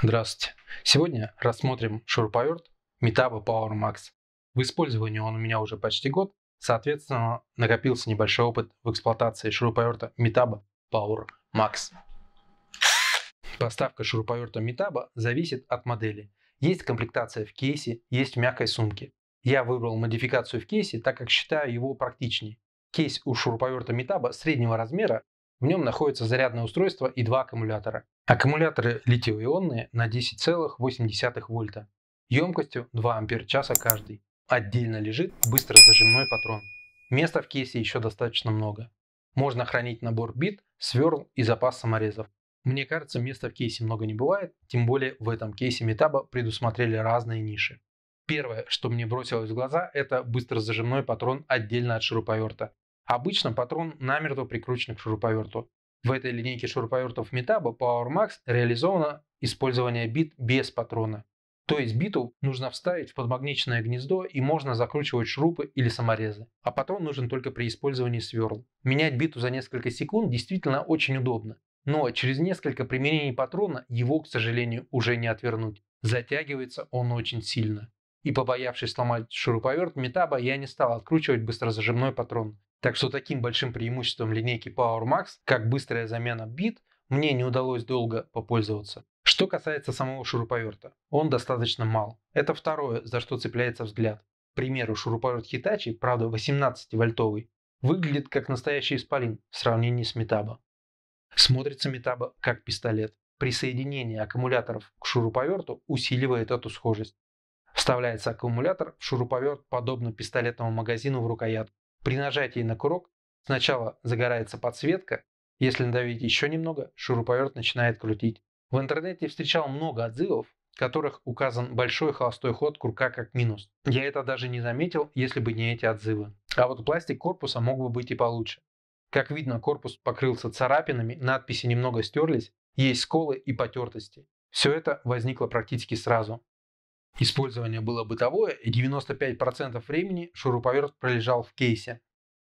Здравствуйте. Сегодня рассмотрим шуруповерт Metabo Power Max. В использовании он у меня уже почти год, соответственно накопился небольшой опыт в эксплуатации шуруповерта Metabo Power Max. Поставка шуруповерта Metabo зависит от модели. Есть комплектация в кейсе, есть в мягкой сумке. Я выбрал модификацию в кейсе, так как считаю его практичнее. Кейс у шуруповерта Metabo среднего размера, в нем находится зарядное устройство и два аккумулятора. Аккумуляторы литиевые на 10,8 вольта, емкостью 2 ампер-часа каждый. Отдельно лежит быстрозажимной патрон. Места в кейсе еще достаточно много. Можно хранить набор бит, сверл и запас саморезов. Мне кажется, места в кейсе много не бывает, тем более в этом кейсе метаба предусмотрели разные ниши. Первое, что мне бросилось в глаза, это быстрозажимной патрон отдельно от шуруповерта. Обычно патрон намертво прикручен к шуруповерту. В этой линейке шуруповертов Metabo PowerMax реализовано использование бит без патрона. То есть биту нужно вставить в подмагничное гнездо и можно закручивать шурупы или саморезы. А патрон нужен только при использовании сверл. Менять биту за несколько секунд действительно очень удобно. Но через несколько применений патрона его, к сожалению, уже не отвернуть. Затягивается он очень сильно. И побоявшись сломать шуруповерт Метаба, я не стал откручивать быстрозажимной патрон. Так что таким большим преимуществом линейки PowerMax, как быстрая замена бит, мне не удалось долго попользоваться. Что касается самого шуруповерта, он достаточно мал. Это второе, за что цепляется взгляд. К примеру, шуруповерт Hitachi, правда 18-вольтовый, выглядит как настоящий исполин в сравнении с Метаба. Смотрится Метаба как пистолет. Присоединение аккумуляторов к шуруповерту усиливает эту схожесть. Вставляется аккумулятор в шуруповерт, подобно пистолетному магазину в рукоятку. При нажатии на курок сначала загорается подсветка, если надавить еще немного, шуруповерт начинает крутить. В интернете встречал много отзывов, в которых указан большой холостой ход курка как минус. Я это даже не заметил, если бы не эти отзывы. А вот пластик корпуса мог бы быть и получше. Как видно, корпус покрылся царапинами, надписи немного стерлись, есть сколы и потертости. Все это возникло практически сразу. Использование было бытовое, и 95% времени шуруповерт пролежал в кейсе.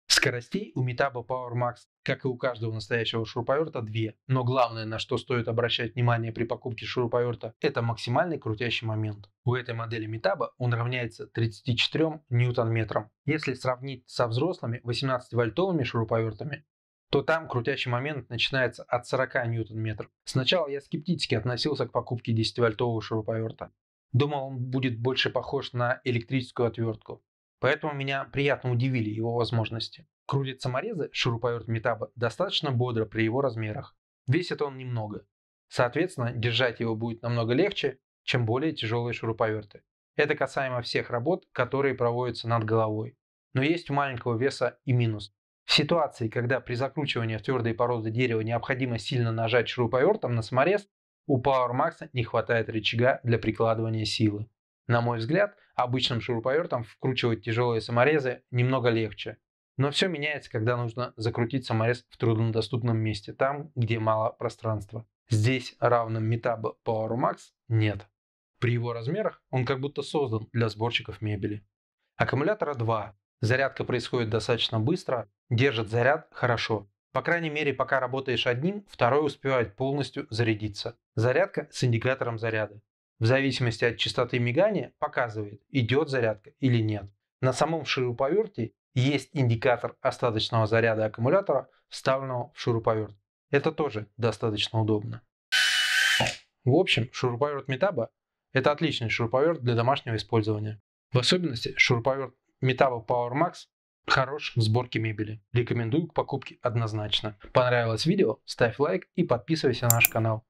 Скоростей у Metabo Power Max, как и у каждого настоящего шуруповерта, две. Но главное, на что стоит обращать внимание при покупке шуруповерта, это максимальный крутящий момент. У этой модели Metabo он равняется 34 ньютон-метрам. Если сравнить со взрослыми 18-вольтовыми шуруповертами, то там крутящий момент начинается от 40 ньютон-метров. Сначала я скептически относился к покупке 10-вольтового шуруповерта. Думал, он будет больше похож на электрическую отвертку. Поэтому меня приятно удивили его возможности. Крутит саморезы шуруповерт Метаба достаточно бодро при его размерах. Весит он немного. Соответственно, держать его будет намного легче, чем более тяжелые шуруповерты. Это касаемо всех работ, которые проводятся над головой. Но есть у маленького веса и минус. В ситуации, когда при закручивании в твердые породы дерева необходимо сильно нажать шуруповертом на саморез, у PowerMax не хватает рычага для прикладывания силы. На мой взгляд, обычным шуруповертом вкручивать тяжелые саморезы немного легче. Но все меняется, когда нужно закрутить саморез в труднодоступном месте, там, где мало пространства. Здесь равным метаба PowerMax нет. При его размерах он как будто создан для сборщиков мебели. Аккумулятора 2. Зарядка происходит достаточно быстро, держит заряд хорошо. По крайней мере, пока работаешь одним, второй успевает полностью зарядиться. Зарядка с индикатором заряда. В зависимости от частоты мигания показывает, идет зарядка или нет. На самом шуруповерте есть индикатор остаточного заряда аккумулятора, вставленного в шуруповерт. Это тоже достаточно удобно. В общем, шуруповерт Метаба – это отличный шуруповерт для домашнего использования. В особенности шуруповерт Metabo Power Max хорош в сборке мебели. Рекомендую к покупке однозначно. Понравилось видео? Ставь лайк и подписывайся на наш канал.